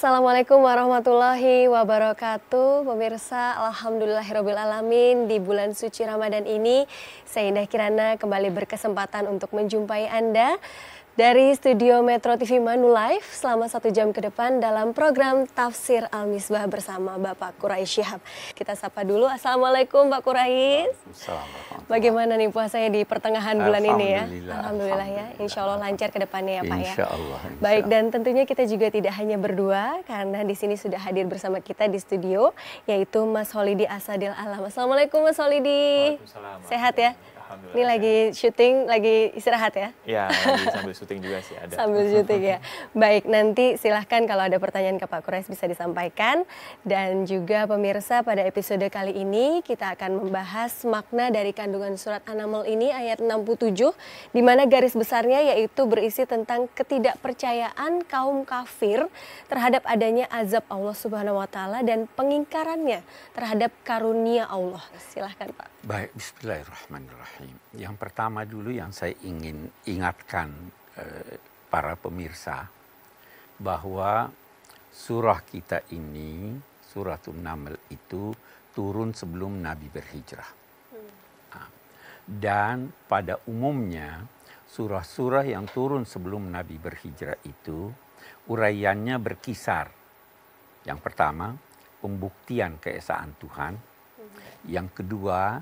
Assalamualaikum warahmatullahi wabarakatuh Pemirsa alamin Di bulan suci Ramadan ini Saya Indah Kirana kembali berkesempatan untuk menjumpai Anda dari studio Metro TV Manu Live selama satu jam ke depan dalam program Tafsir Al-Misbah bersama Bapak Kurai Syihab. Kita sapa dulu, Assalamualaikum Pak Kurai. Assalamualaikum. Bagaimana nih puasanya di pertengahan bulan ini ya? Alhamdulillah, Alhamdulillah ya, insya Allah lancar ke depannya ya Pak ya. Insya Allah. Insya Baik, dan tentunya kita juga tidak hanya berdua, karena di sini sudah hadir bersama kita di studio, yaitu Mas Holidi Asadil Alam. Assalamualaikum Mas Holidi. Sehat ya? Ini lagi syuting, lagi istirahat ya? Iya, sambil syuting juga sih ada. sambil syuting ya. Baik, nanti silahkan kalau ada pertanyaan ke Pak Kures bisa disampaikan. Dan juga pemirsa pada episode kali ini kita akan membahas makna dari kandungan surat anamal ini ayat 67 di mana garis besarnya yaitu berisi tentang ketidakpercayaan kaum kafir terhadap adanya azab Allah Subhanahu wa taala dan pengingkarannya terhadap karunia Allah. Silahkan Pak. Baik, bismillahirrahmanirrahim. Yang pertama dulu yang saya ingin ingatkan eh, para pemirsa bahwa surah kita ini, suratul Naml itu turun sebelum Nabi berhijrah. Hmm. Ah, dan pada umumnya surah-surah yang turun sebelum Nabi berhijrah itu uraiannya berkisar. Yang pertama, pembuktian keesaan Tuhan yang kedua,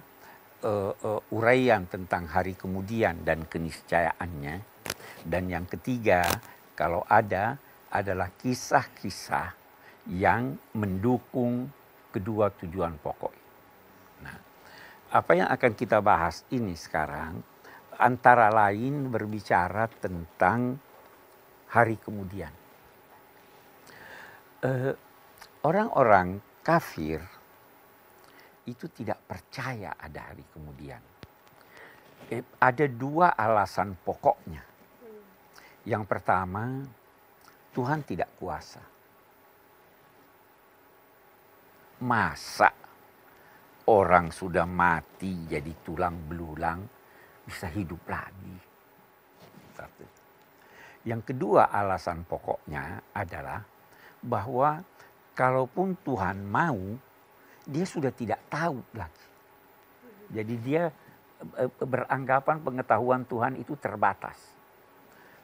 uh, uh, uraian tentang hari kemudian dan keniscayaannya. Dan yang ketiga, kalau ada adalah kisah-kisah yang mendukung kedua tujuan pokok. Nah, apa yang akan kita bahas ini sekarang antara lain berbicara tentang hari kemudian. uh, eh, orang -orang kafir itu tidak percaya ada hari kemudian. Eh, ada dua alasan pokoknya. Yang pertama, Tuhan tidak kuasa. Masa orang sudah mati jadi tulang belulang bisa hidup lagi. Yang kedua alasan pokoknya adalah bahwa kalaupun Tuhan mau dia sudah tidak tahu lagi. Jadi dia e, e, beranggapan pengetahuan Tuhan itu terbatas.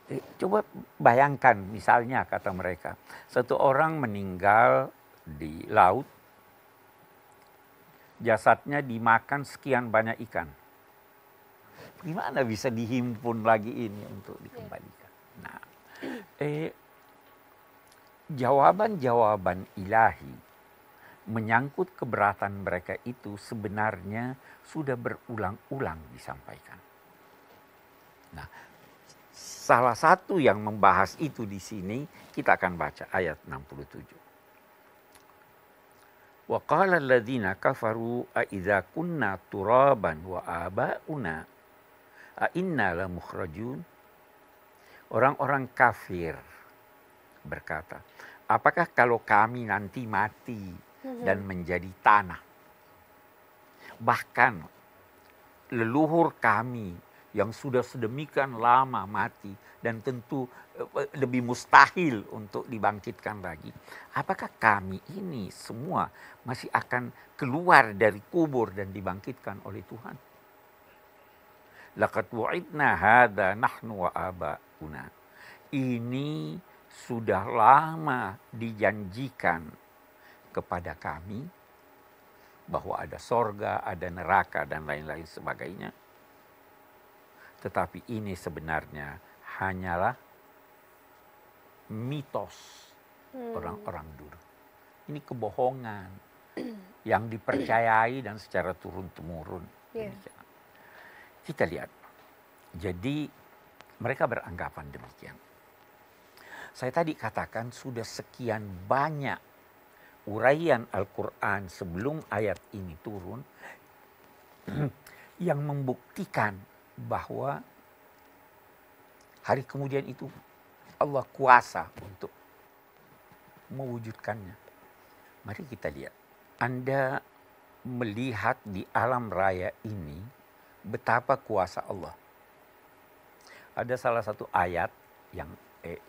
E, coba bayangkan misalnya kata mereka, satu orang meninggal di laut, jasadnya dimakan sekian banyak ikan. Gimana bisa dihimpun lagi ini untuk dikembalikan? Nah, eh, jawaban-jawaban ilahi menyangkut keberatan mereka itu sebenarnya sudah berulang-ulang disampaikan. Nah, salah satu yang membahas itu di sini kita akan baca ayat 67. Wa qala alladziina kafaru a idza kunna turaban wa aba'una a inna la mukhrajun. Orang-orang kafir berkata, apakah kalau kami nanti mati Mm-hmm. dan menjadi tanah. Bahkan leluhur kami yang sudah sedemikian lama mati dan tentu eh, lebih mustahil untuk dibangkitkan lagi. Apakah kami ini semua masih akan keluar dari kubur dan dibangkitkan oleh Tuhan? Laqad wa'idna hadha nahnu wa Ini sudah lama dijanjikan kepada kami bahwa ada sorga, ada neraka, dan lain-lain sebagainya. Tetapi ini sebenarnya hanyalah mitos hmm. orang-orang hmm. dulu. Ini kebohongan yang dipercayai dan secara turun-temurun. Yeah. Iya. Kita lihat. Jadi mereka beranggapan demikian. Saya tadi katakan sudah sekian banyak uraian Al-Quran sebelum ayat ini turun yang membuktikan bahwa hari kemudian itu Allah kuasa untuk mewujudkannya. Mari kita lihat. Anda melihat di alam raya ini betapa kuasa Allah. Ada salah satu ayat yang eh,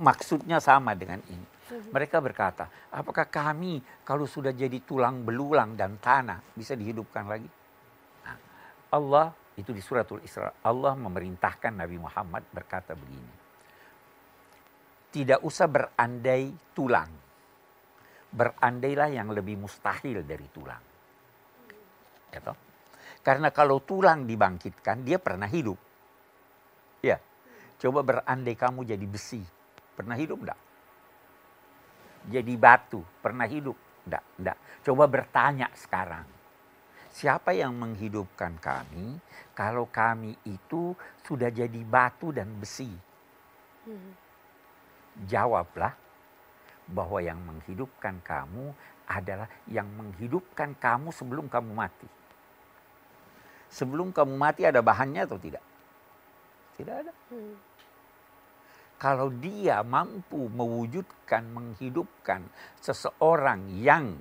maksudnya sama dengan ini. Mm-hmm. Mereka berkata, apakah kami kalau sudah jadi tulang belulang dan tanah bisa dihidupkan lagi? Nah, Allah itu di suratul Isra Allah memerintahkan Nabi Muhammad berkata begini. Tidak usah berandai tulang. Berandailah yang lebih mustahil dari tulang. Ya Karena kalau tulang dibangkitkan dia pernah hidup. Ya. Coba berandai kamu jadi besi. Pernah hidup enggak? jadi batu, pernah hidup? Enggak, enggak. Coba bertanya sekarang. Siapa yang menghidupkan kami kalau kami itu sudah jadi batu dan besi? Hmm. Jawablah bahwa yang menghidupkan kamu adalah yang menghidupkan kamu sebelum kamu mati. Sebelum kamu mati ada bahannya atau tidak? Tidak ada. Hmm kalau dia mampu mewujudkan, menghidupkan seseorang yang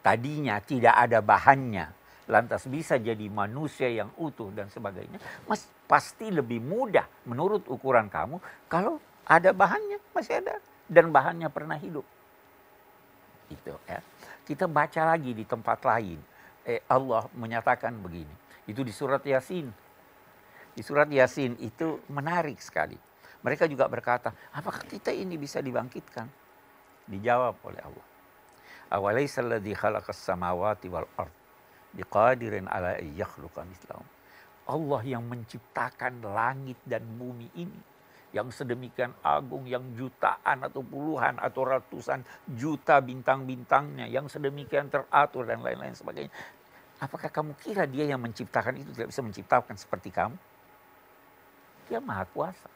tadinya tidak ada bahannya, lantas bisa jadi manusia yang utuh dan sebagainya, mas pasti lebih mudah menurut ukuran kamu kalau ada bahannya, masih ada dan bahannya pernah hidup. Itu ya. Kita baca lagi di tempat lain. Eh, Allah menyatakan begini. Itu di surat Yasin. Di surat Yasin itu menarik sekali mereka juga berkata, apakah kita ini bisa dibangkitkan? Dijawab oleh Allah. Awalaisalladzi khalaqas samawati wal ard biqadirin ala yakhluqa mislahum. Allah yang menciptakan langit dan bumi ini yang sedemikian agung, yang jutaan atau puluhan atau ratusan juta bintang-bintangnya, yang sedemikian teratur dan lain-lain sebagainya. Apakah kamu kira dia yang menciptakan itu tidak bisa menciptakan seperti kamu? Dia maha kuasa.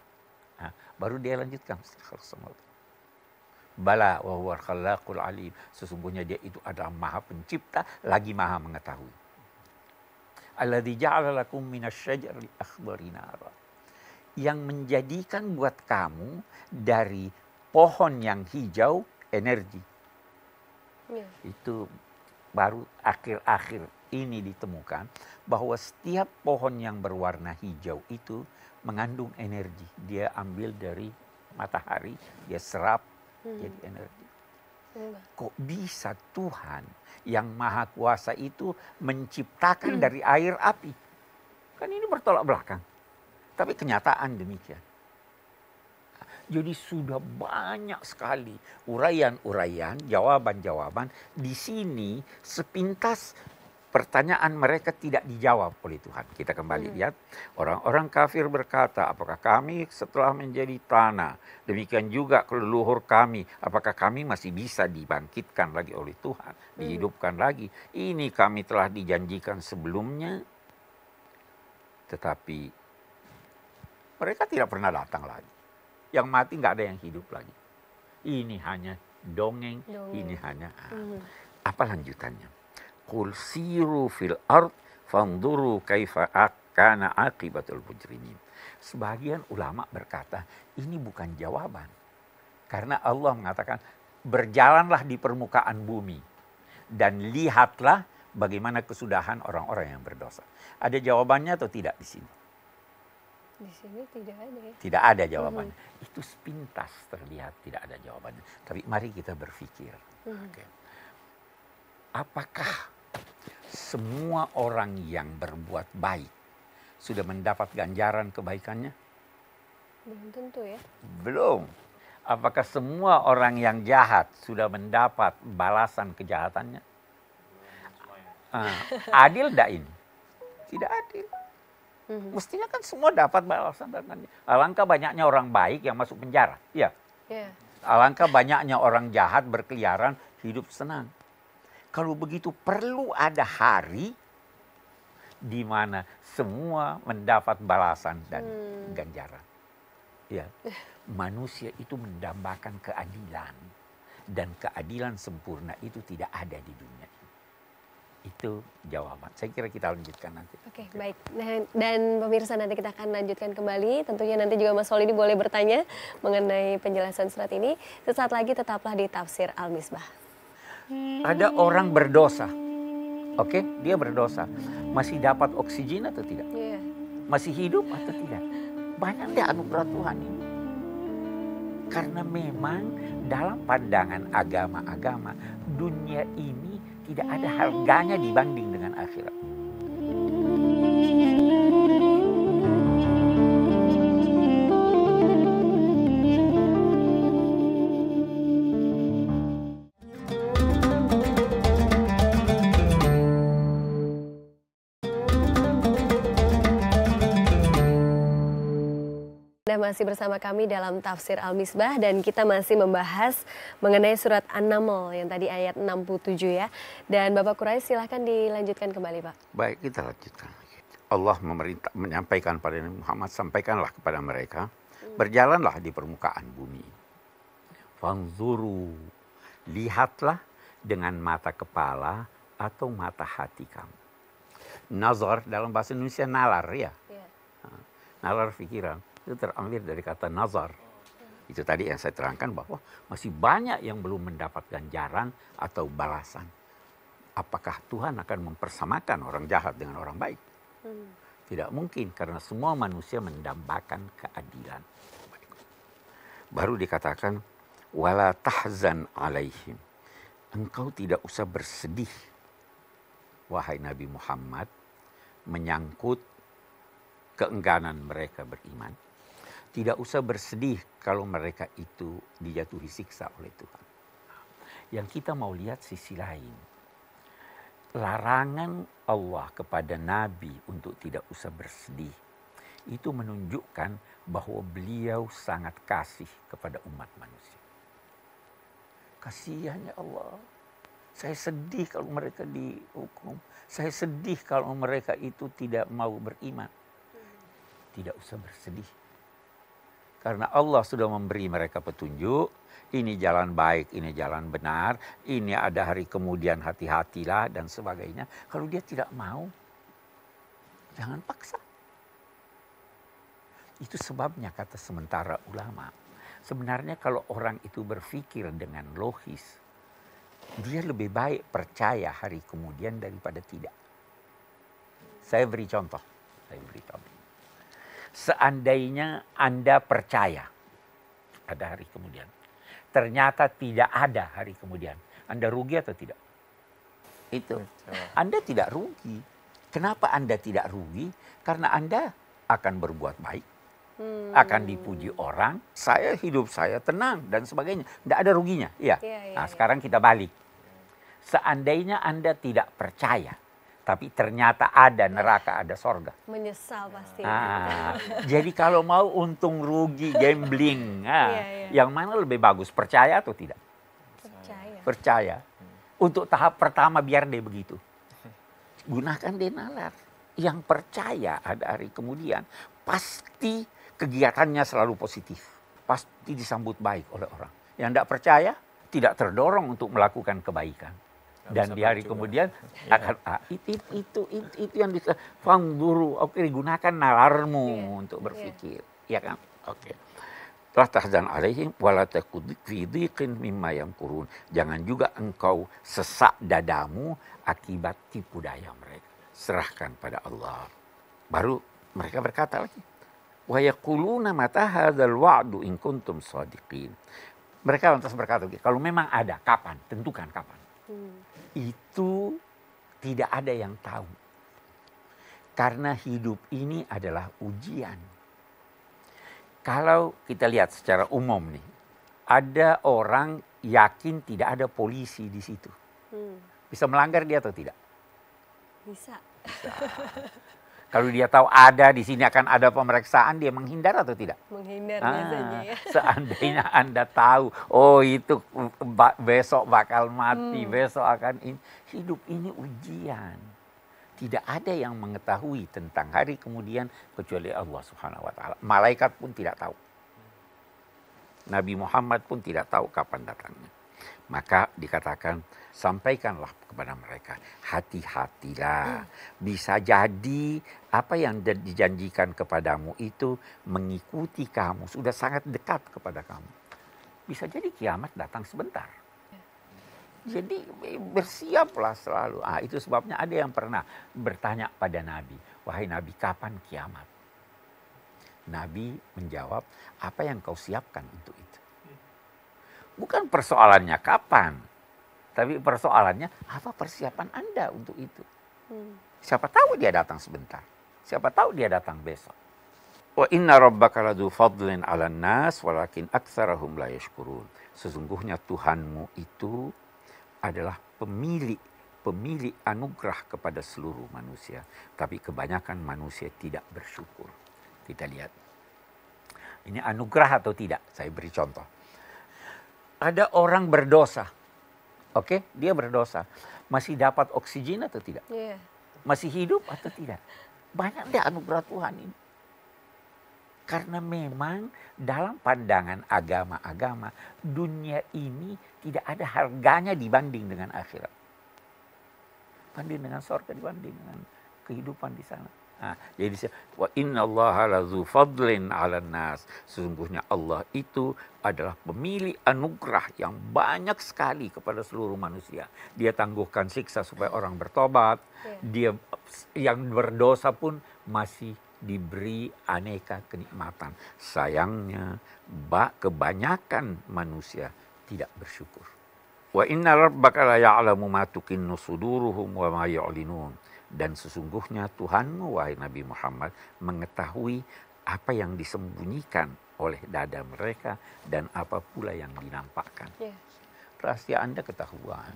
Nah, baru dia lanjutkan. Bala wa huwa khalaqul alim. Sesungguhnya dia itu adalah maha pencipta lagi maha mengetahui. Alladhi ja'ala lakum minasyajari akhbari nara. Yang menjadikan buat kamu dari pohon yang hijau energi. Ya. Itu baru akhir-akhir ini ditemukan bahwa setiap pohon yang berwarna hijau itu mengandung energi. Dia ambil dari matahari, dia serap hmm. jadi energi. Hmm. Kok bisa Tuhan yang maha kuasa itu menciptakan hmm. dari air api? Kan ini bertolak belakang. Tapi kenyataan demikian. Jadi sudah banyak sekali uraian-uraian, jawaban-jawaban di sini sepintas pertanyaan mereka tidak dijawab oleh Tuhan. Kita kembali hmm. lihat orang-orang kafir berkata, apakah kami setelah menjadi tanah, demikian juga keluhur kami, apakah kami masih bisa dibangkitkan lagi oleh Tuhan, hmm. dihidupkan lagi? Ini kami telah dijanjikan sebelumnya, tetapi mereka tidak pernah datang lagi. Yang mati nggak ada yang hidup lagi. Ini hanya dongeng, dongeng. ini hanya. Ah, hmm. Apa lanjutannya? yaqul siru fil ard fanduru kaifa akana akibatul mujrimin. Sebagian ulama berkata, ini bukan jawaban. Karena Allah mengatakan, berjalanlah di permukaan bumi dan lihatlah bagaimana kesudahan orang-orang yang berdosa. Ada jawabannya atau tidak di sini? Di sini tidak ada. Tidak ada jawabannya. Mm -hmm. Itu sepintas terlihat tidak ada jawabannya. Tapi mari kita berpikir. -hmm. okay. Apakah semua orang yang berbuat baik sudah mendapat ganjaran kebaikannya? Belum tentu ya. Belum. Apakah semua orang yang jahat sudah mendapat balasan kejahatannya? Uh, adil tidak ini? Tidak adil. Mhm. Mestinya kan semua dapat balasan Alangkah banyaknya orang baik yang masuk penjara. Iya. Yeah. Alangkah banyaknya orang jahat berkeliaran hidup senang. Kalau begitu perlu ada hari di mana semua mendapat balasan dan hmm. ganjaran. Ya. Manusia itu mendambakan keadilan dan keadilan sempurna itu tidak ada di dunia Itu jawaban. Saya kira kita lanjutkan nanti. Oke, okay, baik. Nah, dan pemirsa nanti kita akan lanjutkan kembali. Tentunya nanti juga Mas ini boleh bertanya mengenai penjelasan surat ini. Sesaat lagi tetaplah di Tafsir Al-Misbah. Ada orang berdosa. Oke, okay? dia berdosa. Masih dapat oksigen atau tidak? Iya. Masih hidup atau tidak? Banyak deh anugerah Tuhan ini. Karena memang dalam pandangan agama-agama, dunia ini tidak ada harganya dibanding dengan akhirat. Anda nah, masih bersama kami dalam Tafsir Al-Misbah dan kita masih membahas mengenai surat An-Naml yang tadi ayat 67 ya. Dan Bapak Quraisy silahkan dilanjutkan kembali Pak. Baik, kita lanjutkan. Allah memerintah menyampaikan pada Nabi Muhammad, sampaikanlah kepada mereka, hmm. berjalanlah di permukaan bumi. Fanzuru, lihatlah dengan mata kepala atau mata hati kamu. Nazar dalam bahasa Indonesia nalar ya. Iya. Nalar pikiran itu terambil dari kata nazar. Itu tadi yang saya terangkan bahwa masih banyak yang belum mendapat ganjaran atau balasan. Apakah Tuhan akan mempersamakan orang jahat dengan orang baik? Hmm. Tidak mungkin karena semua manusia mendambakan keadilan. Baru dikatakan wala tahzan alaihim. Engkau tidak usah bersedih wahai Nabi Muhammad menyangkut keengganan mereka beriman tidak usah bersedih kalau mereka itu dijatuhi siksa oleh Tuhan. Yang kita mau lihat sisi lain. Larangan Allah kepada Nabi untuk tidak usah bersedih. Itu menunjukkan bahwa beliau sangat kasih kepada umat manusia. Kasihan Allah. Saya sedih kalau mereka dihukum. Saya sedih kalau mereka itu tidak mau beriman. Tidak usah bersedih. Karena Allah sudah memberi mereka petunjuk, ini jalan baik, ini jalan benar, ini ada hari kemudian hati-hatilah dan sebagainya. Kalau dia tidak mau, jangan paksa. Itu sebabnya kata sementara ulama. Sebenarnya kalau orang itu berpikir dengan logis, dia lebih baik percaya hari kemudian daripada tidak. Saya beri contoh. Saya beri contoh. Seandainya Anda percaya ada hari kemudian. Ternyata tidak ada hari kemudian. Anda rugi atau tidak? Itu. Anda tidak rugi. Kenapa Anda tidak rugi? Karena Anda akan berbuat baik. Hmm. Akan dipuji orang. Saya hidup saya tenang dan sebagainya. Tidak ada ruginya. Iya. Ya, ya, nah, ya. sekarang kita balik. Seandainya Anda tidak percaya tapi ternyata ada neraka, ada sorga. Menyesal pasti. Ah, jadi kalau mau untung rugi gambling, ah, yeah, yeah. yang mana lebih bagus percaya atau tidak? Percaya. Percaya. Untuk tahap pertama biar dia begitu. Gunakan dia nalar. Yang percaya ada hari kemudian pasti kegiatannya selalu positif, pasti disambut baik oleh orang. Yang tidak percaya tidak terdorong untuk melakukan kebaikan dan di hari kemudian iya. akan ah, itu, itu itu itu yang bisa guru oke gunakan nalarmu iya. untuk berpikir ya kan oke La dan alaihim wala mimma yang kurun. Jangan juga engkau sesak dadamu akibat tipu daya mereka. Serahkan pada Allah. Baru mereka berkata lagi. Wa yaquluna mata hadzal wa'du in kuntum Mereka lantas berkata, kalau memang ada, kapan? Tentukan kapan. Hmm itu tidak ada yang tahu. Karena hidup ini adalah ujian. Kalau kita lihat secara umum nih, ada orang yakin tidak ada polisi di situ. Hmm. Bisa melanggar dia atau tidak? Bisa. Kalau dia tahu ada di sini akan ada pemeriksaan, dia menghindar atau tidak? Menghindar ah, biasanya ya. Seandainya Anda tahu, oh itu besok bakal mati, hmm. besok akan in Hidup ini ujian. Tidak ada yang mengetahui tentang hari kemudian kecuali Allah Subhanahu wa taala. Malaikat pun tidak tahu. Nabi Muhammad pun tidak tahu kapan datangnya. Maka dikatakan sampaikanlah kepada mereka hati-hatilah hmm. bisa jadi apa yang dijanjikan kepadamu itu mengikuti kamu sudah sangat dekat kepada kamu bisa jadi kiamat datang sebentar ya. jadi bersiaplah selalu ah itu sebabnya ada yang pernah bertanya pada nabi wahai nabi kapan kiamat nabi menjawab apa yang kau siapkan untuk itu ya. bukan persoalannya kapan tapi persoalannya apa persiapan Anda untuk itu? Hmm. Siapa tahu dia datang sebentar. Siapa tahu dia datang besok. Wa inna rabbaka ladu fadlin ala nas walakin aktsarahum la yashkurun. Sesungguhnya Tuhanmu itu adalah pemilik pemilik anugerah kepada seluruh manusia, tapi kebanyakan manusia tidak bersyukur. Kita lihat. Ini anugerah atau tidak? Saya beri contoh. Ada orang berdosa, Oke, okay? dia berdosa. Masih dapat oksigen atau tidak? Yeah. Masih hidup atau tidak? Banyak deh anugerah Tuhan ini. Karena memang dalam pandangan agama-agama, dunia ini tidak ada harganya dibanding dengan akhirat. Banding dengan sorga, dibanding dengan kehidupan di sana. Nah, jadi inna Allah fadlin ala nas. Sesungguhnya Allah itu adalah pemilik anugerah yang banyak sekali kepada seluruh manusia. Dia tangguhkan siksa supaya orang bertobat. Iya. Dia yang berdosa pun masih diberi aneka kenikmatan. Sayangnya kebanyakan manusia tidak bersyukur. Wa inna rabbaka la ya'lamu ma tukinnu suduruhum wa ma yu'linun dan sesungguhnya Tuhanmu, wahai Nabi Muhammad, mengetahui apa yang disembunyikan oleh dada mereka dan apa pula yang dinampakkan. Yeah. Rahasia Anda ketahuan.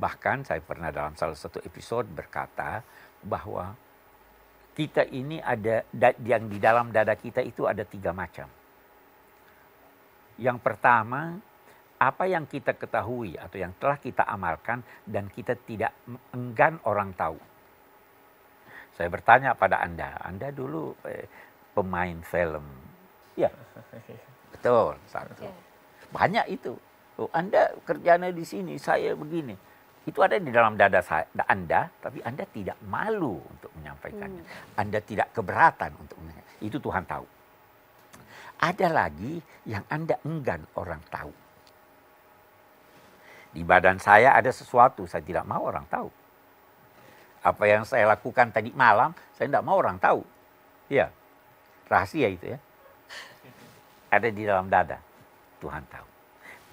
Bahkan saya pernah dalam salah satu episode berkata bahwa kita ini ada yang di dalam dada kita itu ada tiga macam. Yang pertama apa yang kita ketahui atau yang telah kita amalkan dan kita tidak enggan orang tahu. Saya bertanya pada Anda, Anda dulu eh, pemain film. Ya. Betul, satu. Iya. Banyak itu. Oh, anda kerjanya di sini, saya begini. Itu ada di dalam dada saya, Anda, tapi Anda tidak malu untuk menyampaikannya. Hmm. Anda tidak keberatan untuk menyampaikannya. Itu Tuhan tahu. Ada lagi yang Anda enggan orang tahu. Di badan saya ada sesuatu, saya tidak mau orang tahu. Apa yang saya lakukan tadi malam, saya tidak mau orang tahu. Ya rahasia itu ya. Ada di dalam dada, Tuhan tahu.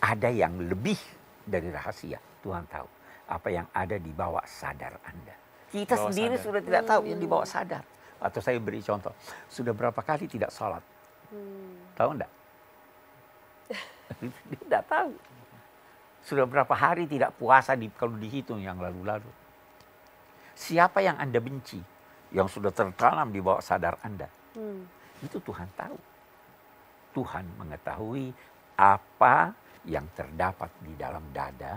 Ada yang lebih dari rahasia, Tuhan tahu. Apa yang ada di bawah sadar Anda. Kita bawah sendiri sadar. sudah tidak tahu hmm. yang di bawah hmm. sadar. Atau saya beri contoh, sudah berapa kali tidak sholat? Hmm. Tahu enggak? tidak tahu. Sudah berapa hari tidak puasa di, kalau dihitung yang lalu-lalu. Siapa yang Anda benci? Yang sudah tertanam di bawah sadar Anda. Hmm. Itu Tuhan tahu. Tuhan mengetahui apa yang terdapat di dalam dada,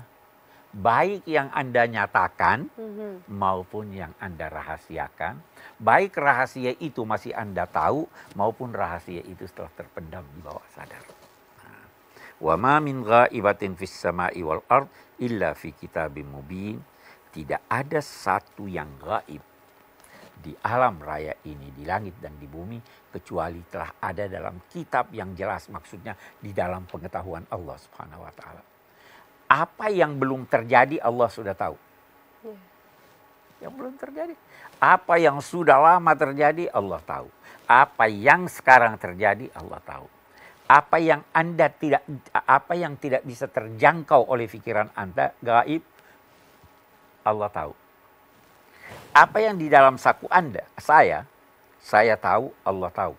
baik yang Anda nyatakan hmm maupun yang Anda rahasiakan, baik rahasia itu masih Anda tahu maupun rahasia itu setelah terpendam di bawah sadar. Wa ma min ghaibatin fis sama'i wal ard illa fi kitabim mubin. Tidak ada satu yang gaib di alam raya ini, di langit dan di bumi, kecuali telah ada dalam kitab yang jelas, maksudnya di dalam pengetahuan Allah Subhanahu wa Ta'ala. Apa yang belum terjadi, Allah sudah tahu. Ya. Yang belum terjadi, apa yang sudah lama terjadi, Allah tahu. Apa yang sekarang terjadi, Allah tahu apa yang Anda tidak apa yang tidak bisa terjangkau oleh pikiran Anda gaib Allah tahu. Apa yang di dalam saku Anda, saya, saya tahu, Allah tahu.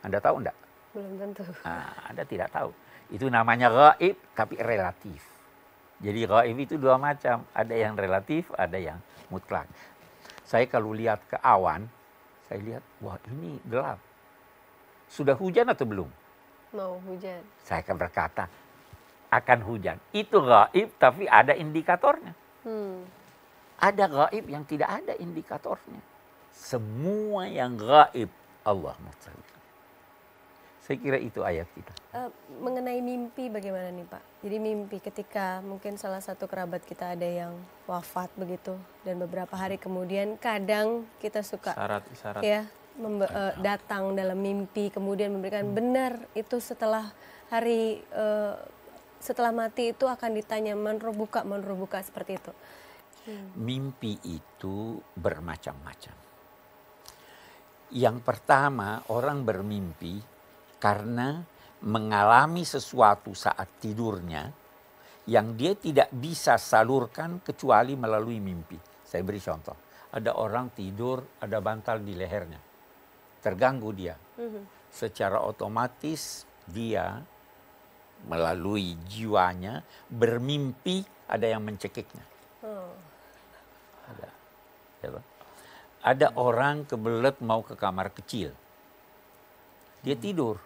Anda tahu enggak? Belum tentu. Nah, anda tidak tahu. Itu namanya gaib tapi relatif. Jadi gaib itu dua macam, ada yang relatif, ada yang mutlak. Saya kalau lihat ke awan, saya lihat, wah ini gelap. Sudah hujan atau belum? mau hujan. Saya akan berkata akan hujan. Itu gaib tapi ada indikatornya. Hmm. Ada gaib yang tidak ada indikatornya. Semua yang gaib Allah mustahil. Saya kira itu ayat kita. Uh, mengenai mimpi bagaimana nih Pak? Jadi mimpi ketika mungkin salah satu kerabat kita ada yang wafat begitu dan beberapa hari kemudian kadang kita suka syarat syarat ya Eh, datang dalam mimpi kemudian memberikan hmm. benar itu setelah hari uh, setelah mati itu akan ditanya menro buka menro buka seperti itu. Hmm. Mimpi itu bermacam-macam. Yang pertama orang bermimpi karena mengalami sesuatu saat tidurnya yang dia tidak bisa salurkan kecuali melalui mimpi. Saya beri contoh. Ada orang tidur, ada bantal di lehernya terganggu dia. Mm-hmm. Secara otomatis dia melalui jiwanya bermimpi ada yang mencekiknya. Oh. Ada. Pak? Ya ada hmm. orang kebelet mau ke kamar kecil. Dia hmm. tidur.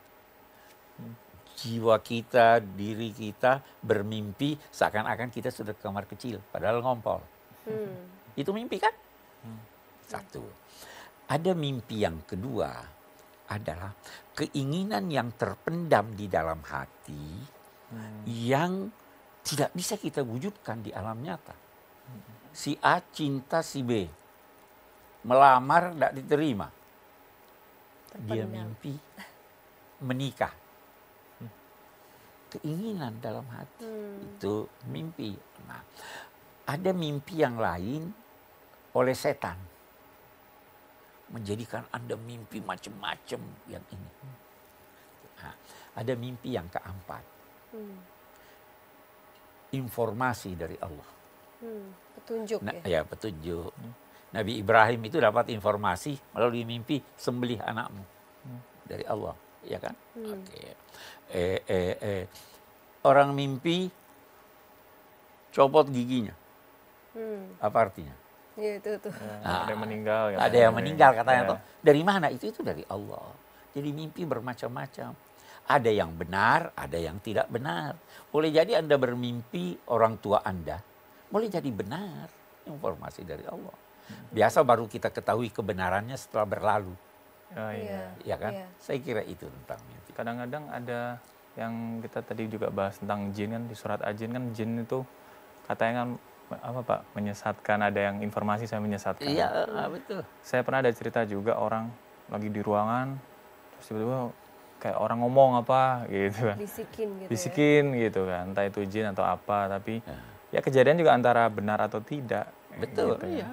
Jiwa kita, diri kita bermimpi seakan-akan kita sudah ke kamar kecil. Padahal ngompol. Hmm. Itu mimpi kan? Hmm. Satu. Ada mimpi yang kedua adalah keinginan yang terpendam di dalam hati hmm. yang tidak bisa kita wujudkan di alam nyata. Hmm. Si A cinta si B. Melamar tidak diterima. Terpendam. Dia mimpi menikah hmm. keinginan dalam hati hmm. itu mimpi. Nah, ada mimpi yang lain oleh setan menjadikan Anda mimpi macam-macam yang ini. Nah, ada mimpi yang keempat. Hmm. Informasi dari Allah. Hmm, petunjuk Na, ya? Ya, petunjuk. Nabi Ibrahim itu dapat informasi melalui mimpi sembelih anakmu. Hmm. Dari Allah, ya kan? Hmm. Oke. Okay. Eh, eh, eh. Orang mimpi copot giginya. Hmm. Apa artinya? Iya, ya, itu, tuh. Nah, ada yang meninggal. Gitu. ada yang meninggal katanya. Ya. Dari mana? Itu itu dari Allah. Jadi mimpi bermacam-macam. Ada yang benar, ada yang tidak benar. Boleh jadi Anda bermimpi orang tua Anda. Boleh jadi benar. Informasi dari Allah. Biasa baru kita ketahui kebenarannya setelah berlalu. Oh, iya. Ya kan? Iya. Saya kira itu tentang mimpi. Kadang-kadang ada yang kita tadi juga bahas tentang jin kan di surat ajin kan jin itu katanya kan apa Pak menyesatkan ada yang informasi saya menyesatkan. Iya ya? eh, eh, betul. Saya pernah ada cerita juga orang lagi di ruangan terus tiba-tiba kayak orang ngomong apa gitu kan. Bisikin gitu. Bisikin ya? gitu kan, entah itu jin atau apa tapi ya, ya kejadian juga antara benar atau tidak. Betul, gitu, ya.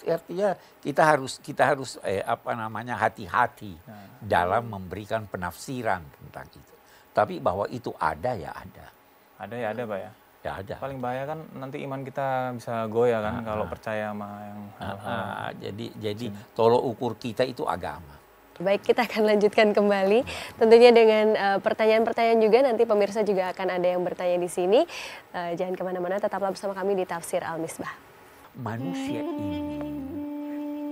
ya. Artinya kita harus kita harus eh, apa namanya hati-hati ya. dalam memberikan penafsiran tentang itu. Tapi bahwa itu ada ya ada. Ada ya ada, Pak ya. Ya ada. Paling bahaya kan nanti iman kita bisa goyah kan nah, kalau nah. percaya sama yang ah, hal -hal. Nah, jadi jadi tolok ukur kita itu agama. Baik, kita akan lanjutkan kembali. Iya. Tentunya dengan eh, pertanyaan-pertanyaan uh, juga nanti pemirsa juga akan ada yang bertanya di sini. Uh, jangan kemana-mana, tetaplah bersama kami di Tafsir Al Misbah. Manusia ini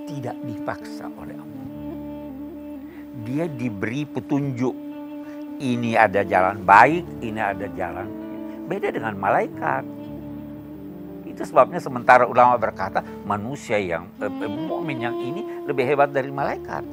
tidak dipaksa oleh Allah. Dia diberi petunjuk. Ini ada jalan baik, ini ada jalan Beda dengan malaikat. Itu sebabnya sementara ulama berkata manusia yang eh, eh mukmin yang ini lebih hebat dari malaikat.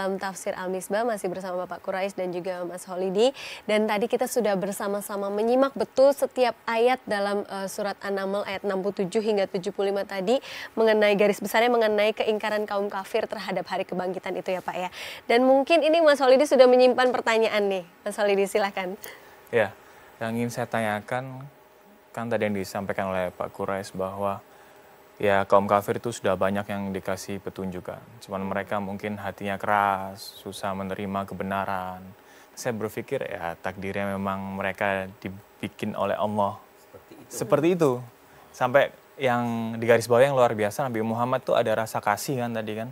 dalam tafsir Al-Misbah masih bersama Bapak Quraisy dan juga Mas Holidi dan tadi kita sudah bersama-sama menyimak betul setiap ayat dalam uh, surat An-Naml ayat 67 hingga 75 tadi mengenai garis besarnya mengenai keingkaran kaum kafir terhadap hari kebangkitan itu ya Pak ya. Dan mungkin ini Mas Holidi sudah menyimpan pertanyaan nih. Mas Holidi silahkan. Ya, yang ingin saya tanyakan kan tadi yang disampaikan oleh Pak Quraisy bahwa ya kaum kafir itu sudah banyak yang dikasih petunjuk kan. Cuman mereka mungkin hatinya keras, susah menerima kebenaran. Saya berpikir ya takdirnya memang mereka dibikin oleh Allah. Seperti itu. Seperti itu. Sampai yang di garis bawah yang luar biasa Nabi Muhammad tuh ada rasa kasih kan tadi kan.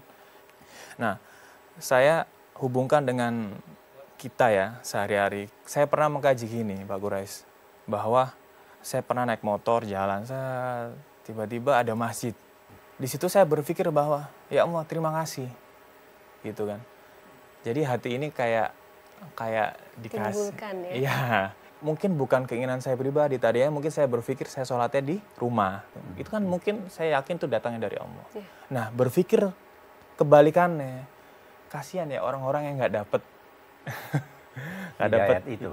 Nah, saya hubungkan dengan kita ya sehari-hari. Saya pernah mengkaji gini Pak Gurais bahwa saya pernah naik motor jalan saya tiba-tiba ada masjid. Di situ saya berpikir bahwa ya Allah terima kasih, gitu kan. Jadi hati ini kayak kayak dikasih. ya. Iya. Mungkin bukan keinginan saya pribadi tadi ya, mungkin saya berpikir saya sholatnya di rumah. Itu kan mungkin saya yakin itu datangnya dari Allah. Ya. Nah berpikir kebalikannya, kasihan ya orang-orang yang nggak dapet. nggak dapet itu.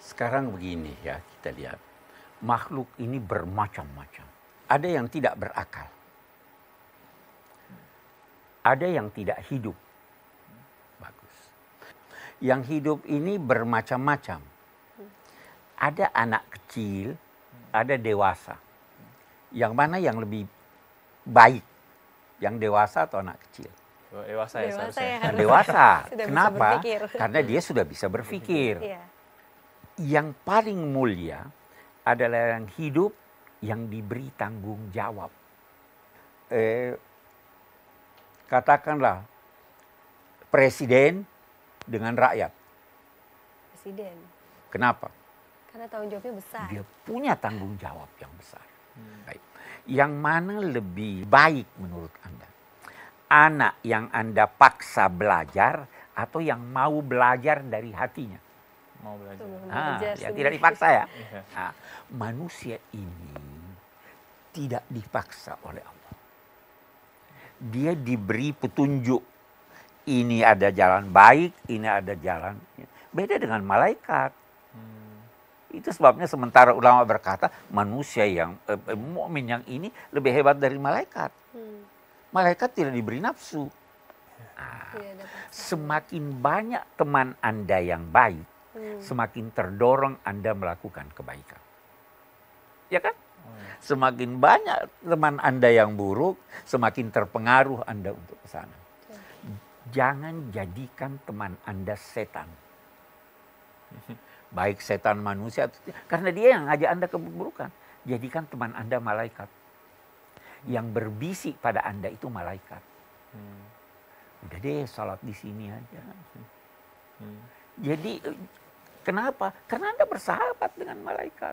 Sekarang begini ya kita lihat, makhluk ini bermacam-macam ada yang tidak berakal. Ada yang tidak hidup. Bagus. Yang hidup ini bermacam-macam. Ada anak kecil, ada dewasa. Yang mana yang lebih baik? Yang dewasa atau anak kecil? Dewasa ya seharusnya. Ya harus dewasa. Kenapa? Karena dia sudah bisa berpikir. Iya. Yang paling mulia adalah yang hidup yang diberi tanggung jawab. Eh, katakanlah presiden dengan rakyat. Presiden. Kenapa? Karena tanggung jawabnya besar. Dia punya tanggung jawab yang besar. Hmm. Baik. Yang mana lebih baik menurut Anda? Anak yang Anda paksa belajar atau yang mau belajar dari hatinya? Mau belajar. ah, belajar ya, tidak dipaksa ya. nah, manusia ini tidak dipaksa oleh Allah. Dia diberi petunjuk. Ini ada jalan baik, ini ada jalan. Beda dengan malaikat. Hmm. Itu sebabnya sementara ulama berkata manusia yang eh, eh, mukmin yang ini lebih hebat dari malaikat. Hmm. Malaikat tidak diberi nafsu. Nah, ya, semakin banyak teman anda yang baik, hmm. semakin terdorong anda melakukan kebaikan. Ya kan? Semakin banyak teman Anda yang buruk, semakin terpengaruh Anda untuk ke sana. Jangan jadikan teman Anda setan. Baik setan manusia, karena dia yang ngajak Anda keburukan. Jadikan teman Anda malaikat. Yang berbisik pada Anda itu malaikat. Hmm. Udah deh salat di sini aja. Hmm. Jadi kenapa? Karena Anda bersahabat dengan malaikat.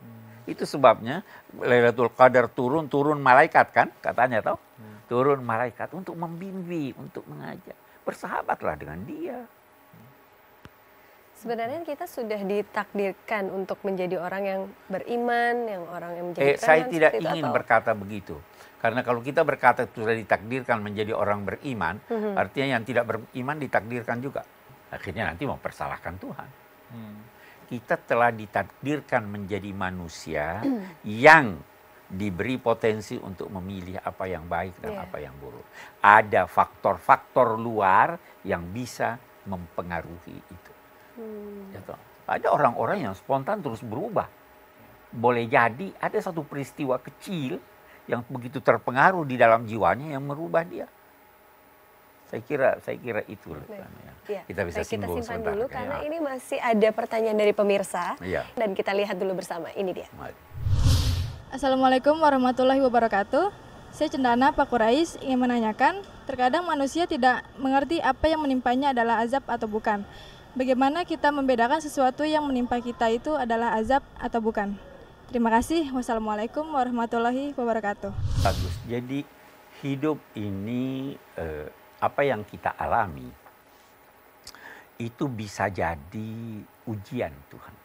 Hmm. Itu sebabnya Lailatul Qadar turun-turun malaikat kan katanya tau. Hmm. Turun malaikat untuk membimbing, untuk mengajak. Bersahabatlah dengan dia. Sebenarnya kita sudah ditakdirkan untuk menjadi orang yang beriman, yang orang yang menjadi eh, Saya tidak ingin atau? berkata begitu. Karena kalau kita berkata sudah ditakdirkan menjadi orang beriman, -hmm. artinya yang tidak beriman ditakdirkan juga. Akhirnya nanti mau persalahkan Tuhan. Hmm kita telah ditakdirkan menjadi manusia yang diberi potensi untuk memilih apa yang baik dan yeah. apa yang buruk. Ada faktor-faktor luar yang bisa mempengaruhi itu. Hmm. Ya, ada orang-orang yang spontan terus berubah. Boleh jadi ada satu peristiwa kecil yang begitu terpengaruh di dalam jiwanya yang merubah dia. Saya kira, saya kira itu loh. Ya. Iya. Kita bisa Baik, kita simpan dulu ya. karena ini masih ada pertanyaan dari pemirsa ya. dan kita lihat dulu bersama. Ini dia. Assalamualaikum warahmatullahi wabarakatuh. Saya Cendana Pak Kurais ingin menanyakan, terkadang manusia tidak mengerti apa yang menimpanya adalah azab atau bukan. Bagaimana kita membedakan sesuatu yang menimpa kita itu adalah azab atau bukan? Terima kasih. Wassalamualaikum warahmatullahi wabarakatuh. Bagus. Jadi hidup ini eh, apa yang kita alami itu bisa jadi ujian Tuhan.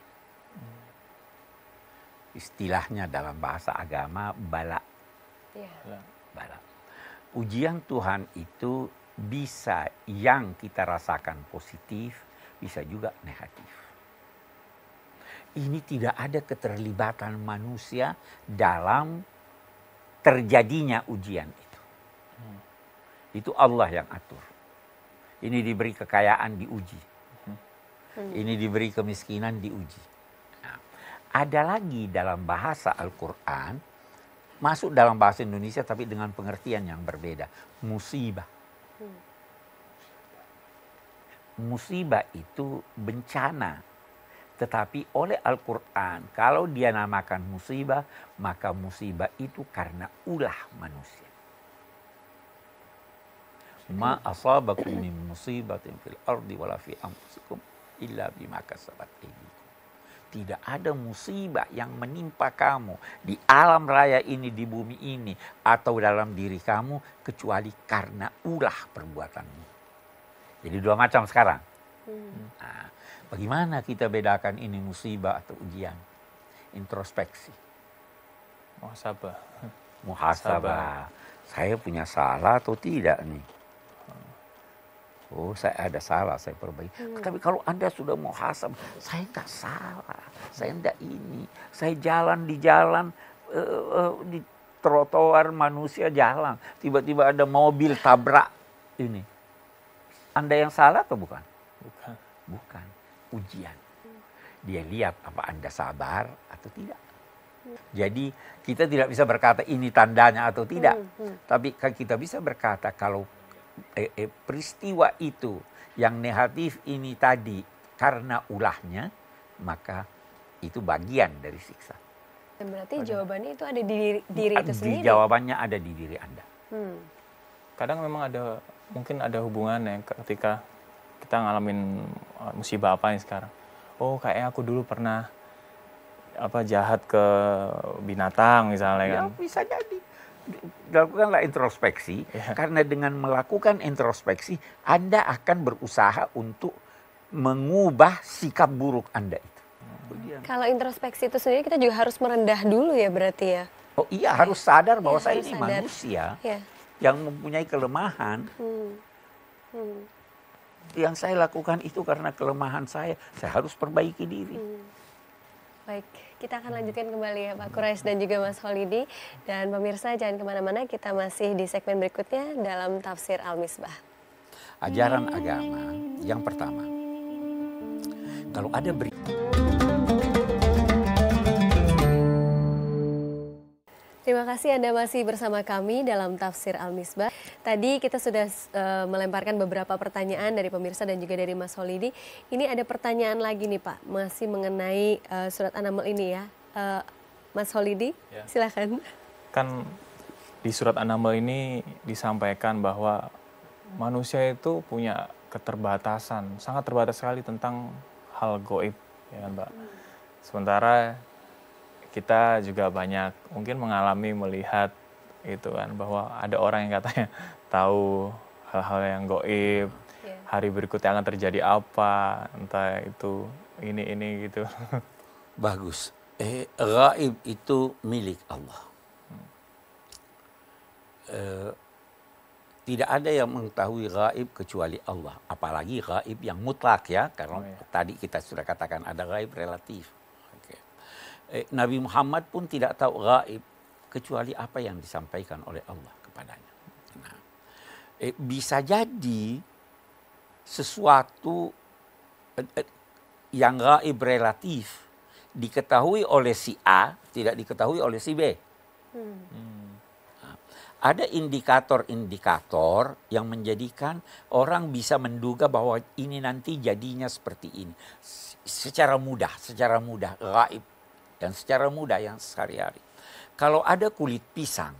Istilahnya dalam bahasa agama bala. Yeah. Ya. Bala. Ujian Tuhan itu bisa yang kita rasakan positif, bisa juga negatif. Ini tidak ada keterlibatan manusia dalam terjadinya ujian itu Allah yang atur. Ini diberi kekayaan diuji. Hmm. Ini diberi kemiskinan diuji. Nah, ada lagi dalam bahasa Al-Quran, masuk dalam bahasa Indonesia tapi dengan pengertian yang berbeda. Musibah. Hmm. Musibah itu bencana. Tetapi oleh Al-Quran, kalau dia namakan musibah, maka musibah itu karena ulah manusia. Ma asabakum min musibatin fil ardi wala fi anfusikum illa bima kasabat aydikum. Tidak ada musibah yang menimpa kamu di alam raya ini, di bumi ini, atau dalam diri kamu, kecuali karena ulah perbuatanmu. Jadi dua macam sekarang. Hmm. Nah, bagaimana kita bedakan ini musibah atau ujian? Introspeksi. Muhasabah. Muhasabah. Saya punya salah atau tidak nih? Oh, saya ada salah, saya perbaiki. Hmm. Tapi kalau Anda sudah mau hasam, saya nggak salah, saya enggak ini. Saya jalan di jalan, uh, uh, di trotoar manusia jalan. Tiba-tiba ada mobil tabrak ini. Anda yang salah atau bukan? Bukan. Bukan. Ujian. Dia lihat apa Anda sabar atau tidak. Hmm. Jadi kita tidak bisa berkata ini tandanya atau tidak. Hmm, hmm. Tapi kan kita bisa berkata kalau eh, eh, peristiwa itu yang negatif ini tadi karena ulahnya maka itu bagian dari siksa. Dan berarti Pada, jawabannya itu ada di diri, diri itu di, Jawabannya ada di diri Anda. Hmm. Kadang memang ada mungkin ada hubungan yang ketika kita ngalamin eh, musibah apa yang sekarang. Oh, kayaknya aku dulu pernah apa jahat ke binatang misalnya ya, kan. bisa jadi lakukanlah introspeksi ya. karena dengan melakukan introspeksi Anda akan berusaha untuk mengubah sikap buruk Anda itu. Hmm. Kalau introspeksi itu sendiri kita juga harus merendah dulu ya berarti ya. Oh iya harus sadar iya, bahwa ya, saya ini sadar. manusia ya. yang mempunyai kelemahan. Hmm. Hmm. Yang saya lakukan itu karena kelemahan saya. Saya harus perbaiki diri. Hmm. Baik. Kita akan lanjutkan kembali ya Pak Kurais dan juga Mas Holidi. Dan pemirsa jangan kemana-mana, kita masih di segmen berikutnya dalam Tafsir Al-Misbah. Ajaran agama yang pertama, kalau ada berita Terima kasih Anda masih bersama kami dalam Tafsir Al-Misbah. Tadi kita sudah e, melemparkan beberapa pertanyaan dari pemirsa dan juga dari Mas Holidi. Ini ada pertanyaan lagi nih Pak, masih mengenai e, surat An-Naml ini ya. E, Mas Holidi, ya. silakan. Kan di surat An-Naml ini disampaikan bahwa manusia itu punya keterbatasan, sangat terbatas sekali tentang hal goib, ya kan Mbak. Hmm. Sementara kita juga banyak mungkin mengalami melihat itu kan bahwa ada orang yang katanya tahu hal-hal yang goib iya. hari berikutnya akan terjadi apa entah itu ini ini gitu bagus eh gaib itu milik Allah hmm. eh, tidak ada yang mengetahui gaib kecuali Allah apalagi gaib yang mutlak ya karena oh, iya. tadi kita sudah katakan ada gaib relatif eh, Nabi Muhammad pun tidak tahu gaib kecuali apa yang disampaikan oleh Allah kepadanya. Nah, eh, bisa jadi sesuatu eh, eh yang gaib relatif diketahui oleh si A tidak diketahui oleh si B. Hmm. hmm. ada indikator-indikator yang menjadikan orang bisa menduga bahwa ini nanti jadinya seperti ini secara mudah, secara mudah gaib dan secara mudah yang sehari-hari. Kalau ada kulit pisang,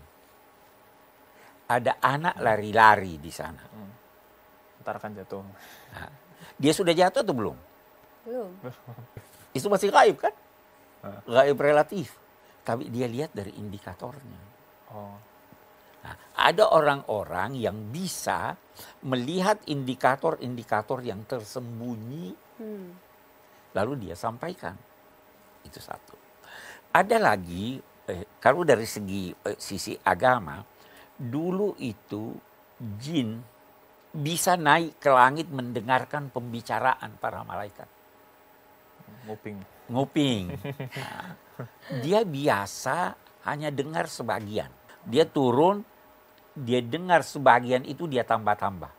ada anak hmm. lari-lari di sana. Hmm. Ntar akan jatuh. Nah, dia sudah jatuh atau belum? Belum. Itu masih gaib kan? Gaib relatif. Tapi dia lihat dari indikatornya. Oh. Nah, ada orang-orang yang bisa melihat indikator-indikator yang tersembunyi, hmm. lalu dia sampaikan. Itu satu. Ada lagi eh, kalau dari segi eh, sisi agama, dulu itu jin bisa naik ke langit mendengarkan pembicaraan para malaikat. Nguping. Nguping. Nah, dia biasa hanya dengar sebagian. Dia turun, dia dengar sebagian itu dia tambah-tambah.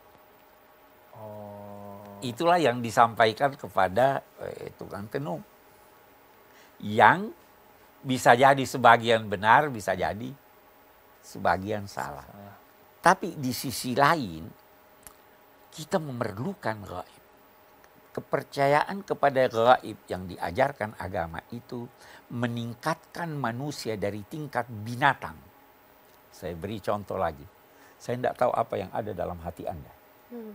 Oh. Itulah yang disampaikan kepada eh, tukang tenung. Yang bisa jadi sebagian benar, bisa jadi sebagian salah. Tapi di sisi lain, kita memerlukan gaib. Kepercayaan kepada gaib yang diajarkan agama itu meningkatkan manusia dari tingkat binatang. Saya beri contoh lagi. Saya tidak tahu apa yang ada dalam hati Anda. Hmm.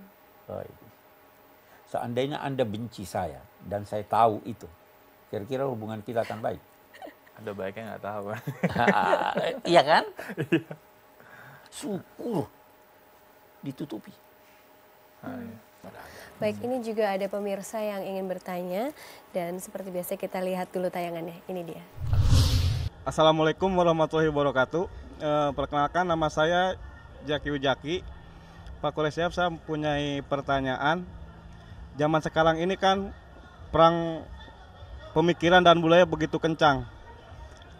Seandainya Anda benci saya dan saya tahu itu, kira-kira hubungan kita akan baik. Ada baiknya nggak tahu. iya kan? Iya. Syukur ditutupi. Hmm. Baik, ini juga ada pemirsa yang ingin bertanya dan seperti biasa kita lihat dulu tayangannya. Ini dia. Assalamualaikum warahmatullahi wabarakatuh. E, perkenalkan nama saya Jaki Ujaki. Pak Kulesiap, saya mempunyai pertanyaan. Zaman sekarang ini kan perang pemikiran dan budaya begitu kencang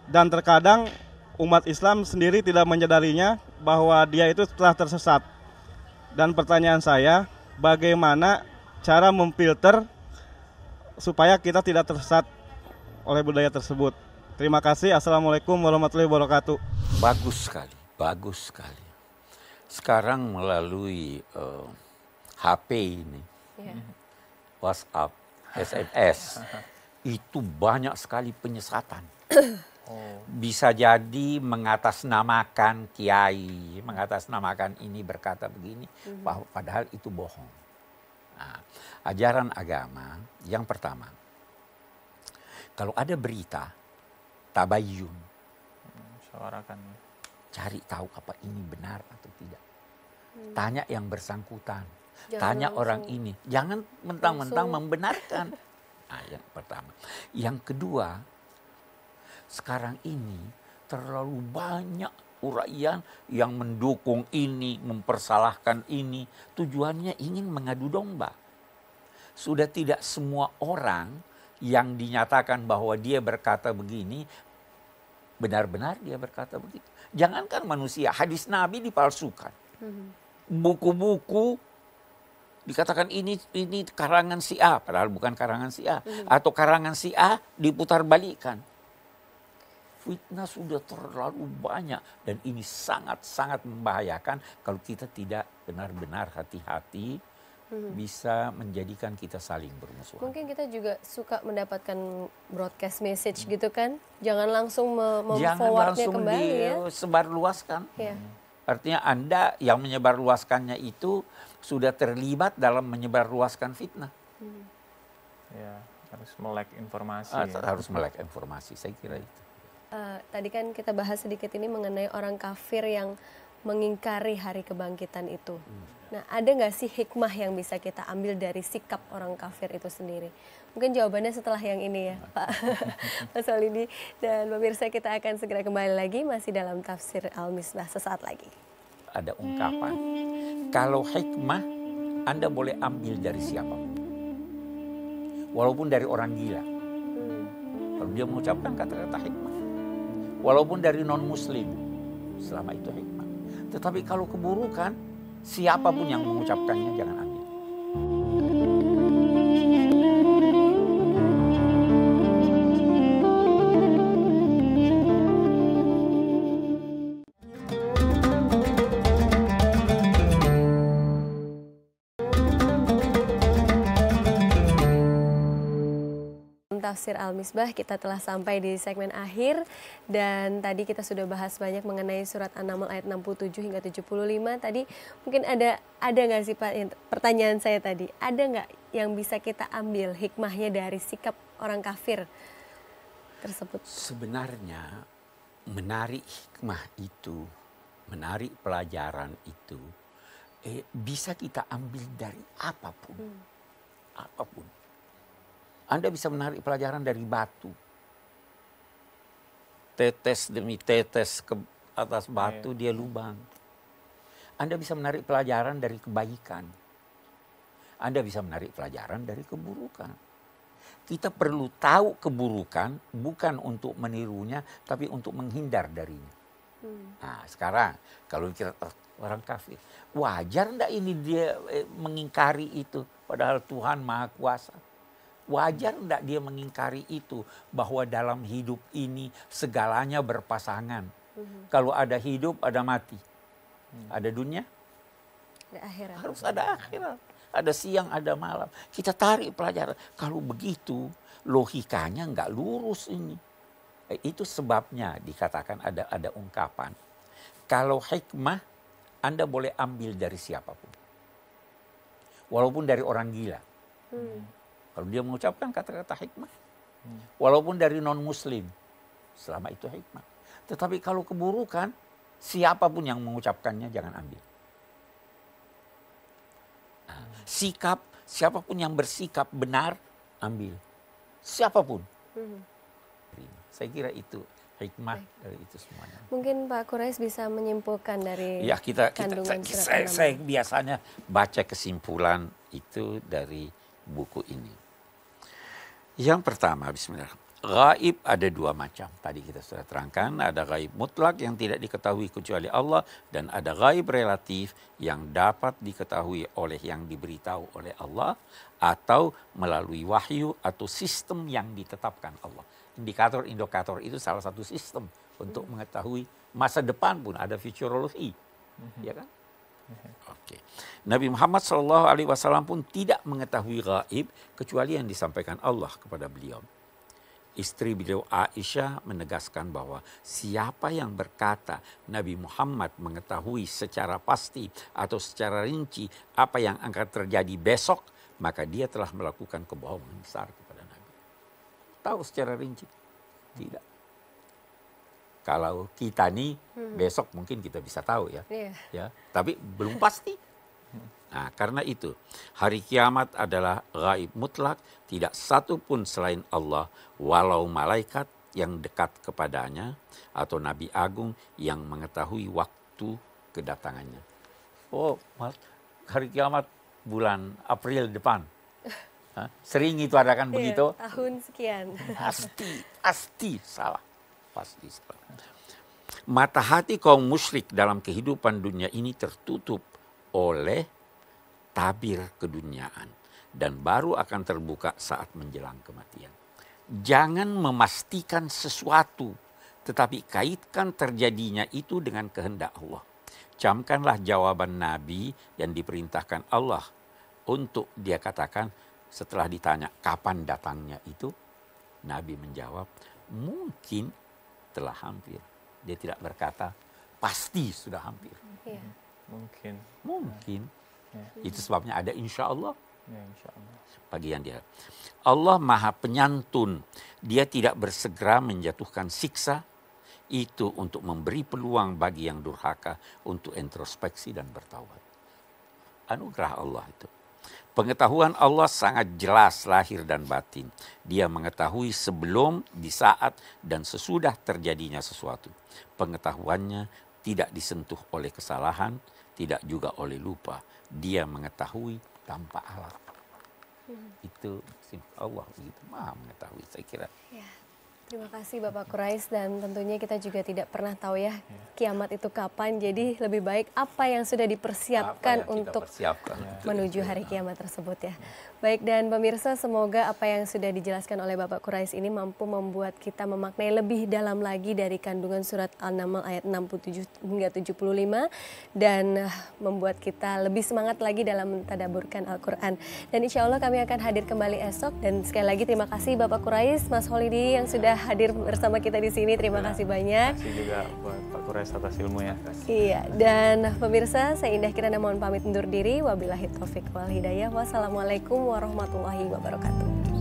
dan terkadang umat Islam sendiri tidak menyadarinya bahwa dia itu telah tersesat. Dan pertanyaan saya, bagaimana cara memfilter supaya kita tidak tersesat oleh budaya tersebut? Terima kasih. Assalamualaikum warahmatullahi wabarakatuh. Bagus sekali, bagus sekali. Sekarang melalui uh, eh, HP ini, yeah. WhatsApp, SMS, itu banyak sekali penyesatan. Hmm. Bisa jadi mengatasnamakan kiai, mengatasnamakan ini berkata begini, mm -hmm. padahal itu bohong. Nah, ajaran agama yang pertama, kalau ada berita, tabayun. Suarakan. Cari tahu apa ini benar atau tidak. Hmm. Tanya yang bersangkutan. Jangan Tanya langsung. orang ini. Jangan mentang-mentang membenarkan. Nah, yang pertama. Yang kedua, sekarang ini terlalu banyak uraian yang mendukung ini, mempersalahkan ini. Tujuannya ingin mengadu domba. Sudah tidak semua orang yang dinyatakan bahwa dia berkata begini, benar-benar dia berkata begitu. Jangankan manusia, hadis Nabi dipalsukan. Hmm. Buku-buku dikatakan ini ini karangan si A padahal bukan karangan si A hmm. atau karangan si A diputar balikan fitnah sudah terlalu banyak dan ini sangat-sangat membahayakan kalau kita tidak benar-benar hati-hati hmm. bisa menjadikan kita saling bermusuhan. Mungkin kita juga suka mendapatkan broadcast message hmm. gitu kan, jangan langsung memforwardnya mem kembali ya. di, ya. sebar luaskan. Ya. Hmm. Artinya Anda yang menyebarluaskannya itu sudah terlibat dalam menyebarluaskan fitnah. Hmm. Ya, harus melek informasi. Ah, ya. Harus melek informasi, saya kira itu uh, tadi kan kita bahas sedikit ini mengenai orang kafir yang mengingkari hari kebangkitan itu. Hmm. Nah, ada nggak sih hikmah yang bisa kita ambil dari sikap orang kafir itu sendiri? Mungkin jawabannya setelah yang ini ya, nah. Pak, Pak Solidi dan pemirsa kita akan segera kembali lagi masih dalam tafsir Al-Misbah sesaat lagi. Ada ungkapan, kalau hikmah Anda boleh ambil dari siapa? Walaupun dari orang gila. Hmm. Kalau dia mengucapkan kata-kata hikmah. Walaupun dari non-muslim. Selama itu hikmah. Tetapi kalau keburukan, siapapun yang mengucapkannya jangan ambil. Tafsir Al-Misbah kita telah sampai di segmen akhir dan tadi kita sudah bahas banyak mengenai surat An-Naml ayat 67 hingga 75 tadi mungkin ada ada nggak sih Pak pertanyaan saya tadi ada nggak yang bisa kita ambil hikmahnya dari sikap orang kafir tersebut sebenarnya menarik hikmah itu menarik pelajaran itu eh, bisa kita ambil dari apapun hmm. apapun anda bisa menarik pelajaran dari batu. Tetes demi tetes ke atas iya. batu yeah. dia lubang. Anda bisa menarik pelajaran dari kebaikan. Anda bisa menarik pelajaran dari keburukan. Kita perlu tahu keburukan bukan untuk menirunya tapi untuk menghindar darinya. Hmm. Nah sekarang kalau kita ah, orang kafir, wajar enggak ini dia eh, mengingkari itu padahal Tuhan Maha Kuasa Wajar enggak dia mengingkari itu bahwa dalam hidup ini segalanya berpasangan. Mm-hmm. Kalau ada hidup ada mati. Mm-hmm. Ada dunia? Ada akhirat. Harus ada akhirat. Ada siang, ada malam. Kita tarik pelajaran. Kalau begitu logikanya enggak lurus ini. Eh, itu sebabnya dikatakan ada ada ungkapan. Kalau hikmah Anda boleh ambil dari siapapun. Walaupun dari orang gila. Hmm. Kalau dia mengucapkan kata-kata hikmah. Hmm. Walaupun dari non-muslim. Selama itu hikmah. Tetapi kalau keburukan, siapapun yang mengucapkannya jangan ambil. Nah, hmm. Sikap, siapapun yang bersikap benar, ambil. Siapapun. Hmm. Saya kira itu hikmah Baik. dari itu semuanya. Mungkin Pak Kurais bisa menyimpulkan dari ya kita, kita saya, saya, saya biasanya baca kesimpulan itu dari buku ini. Yang pertama, bismillah. Gaib ada dua macam. Tadi kita sudah terangkan, ada gaib mutlak yang tidak diketahui kecuali Allah dan ada gaib relatif yang dapat diketahui oleh yang diberitahu oleh Allah atau melalui wahyu atau sistem yang ditetapkan Allah. Indikator-indikator itu salah satu sistem untuk mengetahui masa depan pun ada futurologi. Mhm. Ya kan? Okay. Nabi Muhammad sallallahu alaihi wasallam pun tidak mengetahui gaib kecuali yang disampaikan Allah kepada beliau. Istri beliau Aisyah menegaskan bahwa siapa yang berkata Nabi Muhammad mengetahui secara pasti atau secara rinci apa yang akan terjadi besok, maka dia telah melakukan kebohongan besar kepada Nabi. Tahu secara rinci? Tidak kalau kita nih hmm. besok mungkin kita bisa tahu ya. Yeah. Ya, tapi belum pasti. Nah, karena itu hari kiamat adalah gaib mutlak, tidak satu pun selain Allah walau malaikat yang dekat kepadanya atau nabi agung yang mengetahui waktu kedatangannya. Oh, hari kiamat bulan April depan. Sering itu ada kan iya, begitu? Tahun sekian. Pasti, pasti salah pasti Mata hati kaum musyrik dalam kehidupan dunia ini tertutup oleh tabir keduniaan dan baru akan terbuka saat menjelang kematian. Jangan memastikan sesuatu, tetapi kaitkan terjadinya itu dengan kehendak Allah. Camkanlah jawaban Nabi yang diperintahkan Allah untuk dia katakan setelah ditanya kapan datangnya itu, Nabi menjawab, mungkin telah hampir. Dia tidak berkata pasti sudah hampir. Iya. Mungkin. Mungkin. Ya. Itu sebabnya ada insya Allah. Ya, insya Allah. yang dia. Allah maha penyantun. Dia tidak bersegera menjatuhkan siksa. Itu untuk memberi peluang bagi yang durhaka untuk introspeksi dan bertawad. Anugerah Allah itu. Pengetahuan Allah sangat jelas lahir dan batin. Dia mengetahui sebelum, di saat, dan sesudah terjadinya sesuatu. Pengetahuannya tidak disentuh oleh kesalahan, tidak juga oleh lupa. Dia mengetahui tanpa alat. Hmm. Itu Allah begitu maha mengetahui saya kira. Yeah. Terima kasih Bapak Kurais dan tentunya kita juga tidak pernah tahu ya, ya. kiamat itu kapan. Jadi lebih baik apa yang sudah dipersiapkan yang untuk persiapkan. menuju hari ya. kiamat tersebut ya. ya. Baik dan pemirsa semoga apa yang sudah dijelaskan oleh Bapak Kurais ini mampu membuat kita memaknai lebih dalam lagi dari kandungan surat Al-Naml ayat 67 hingga 75 dan membuat kita lebih semangat lagi dalam mentadaburkan Al-Quran. Dan insya Allah kami akan hadir kembali esok dan sekali lagi terima kasih Bapak Kurais, Mas Holidi yang sudah hadir bersama kita di sini. Terima ya, kasih banyak. Terima kasih juga buat Pak Kures atas ya. Iya, dan pemirsa saya Indah Kirana mohon pamit undur diri. Wabillahi taufik wal hidayah. Wassalamualaikum warahmatullahi wabarakatuh.